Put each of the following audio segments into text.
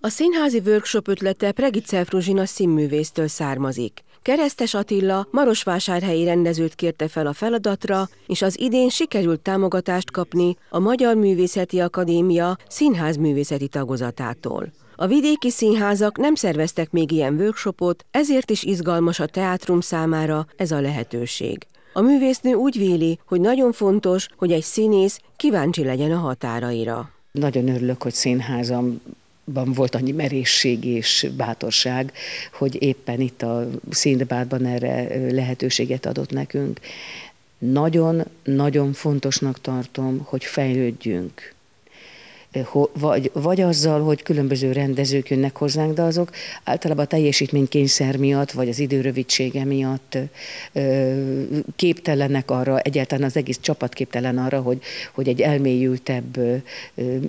A színházi workshop ötlete Pregicev Ruzsina színművésztől származik. Keresztes Attila Marosvásárhelyi rendezőt kérte fel a feladatra, és az idén sikerült támogatást kapni a Magyar Művészeti Akadémia színházművészeti tagozatától. A vidéki színházak nem szerveztek még ilyen workshopot, ezért is izgalmas a teátrum számára ez a lehetőség. A művésznő úgy véli, hogy nagyon fontos, hogy egy színész kíváncsi legyen a határaira. Nagyon örülök, hogy színházam Ban volt annyi merészség és bátorság, hogy éppen itt a széndebátban erre lehetőséget adott nekünk. Nagyon-nagyon fontosnak tartom, hogy fejlődjünk vagy, vagy azzal, hogy különböző rendezők jönnek hozzánk, de azok általában a teljesítménykényszer miatt, vagy az időrövidsége miatt képtelenek arra, egyáltalán az egész csapat képtelen arra, hogy, hogy egy elmélyültebb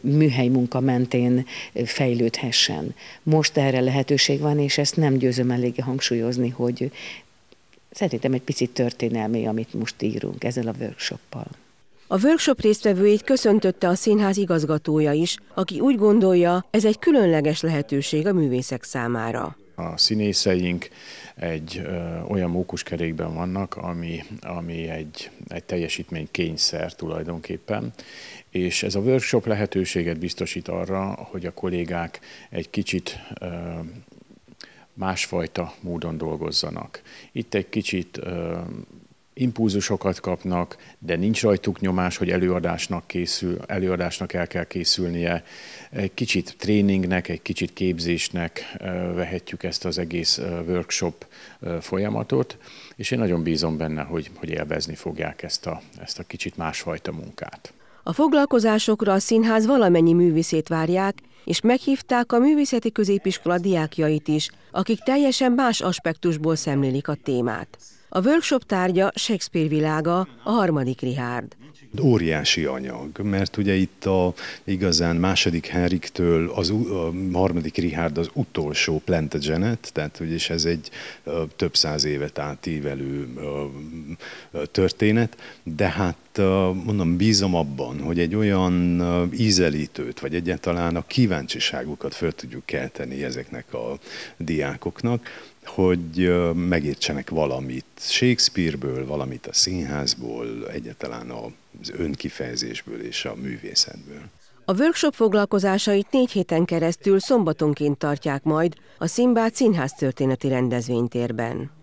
műhely munka mentén fejlődhessen. Most erre lehetőség van, és ezt nem győzöm eléggé hangsúlyozni, hogy szerintem egy picit történelmi, amit most írunk ezzel a workshoppal. A workshop résztvevőit köszöntötte a színház igazgatója is, aki úgy gondolja, ez egy különleges lehetőség a művészek számára. A színészeink egy ö, olyan mókuskerékben vannak, ami, ami egy, egy teljesítmény kényszer tulajdonképpen, és ez a workshop lehetőséget biztosít arra, hogy a kollégák egy kicsit ö, másfajta módon dolgozzanak. Itt egy kicsit ö, impulzusokat kapnak, de nincs rajtuk nyomás, hogy előadásnak, készül, előadásnak el kell készülnie. Egy kicsit tréningnek, egy kicsit képzésnek vehetjük ezt az egész workshop folyamatot, és én nagyon bízom benne, hogy, hogy élvezni fogják ezt a, ezt a kicsit másfajta munkát. A foglalkozásokra a színház valamennyi művészét várják, és meghívták a művészeti középiskola diákjait is, akik teljesen más aspektusból szemlélik a témát. A workshop tárgya Shakespeare világa, a harmadik Richard. Óriási anyag, mert ugye itt a igazán második Henriktől az a harmadik Richard az utolsó Plantagenet, tehát és ez egy több száz évet átívelő történet, de hát mondom, bízom abban, hogy egy olyan ízelítőt, vagy egyáltalán a kíváncsiságukat föl tudjuk kelteni ezeknek a diákoknak, hogy megértsenek valamit Shakespeareből, valamit a színházból, egyáltalán az önkifejezésből és a művészetből. A workshop foglalkozásait négy héten keresztül szombatonként tartják majd a Szimbád Színház történeti rendezvénytérben.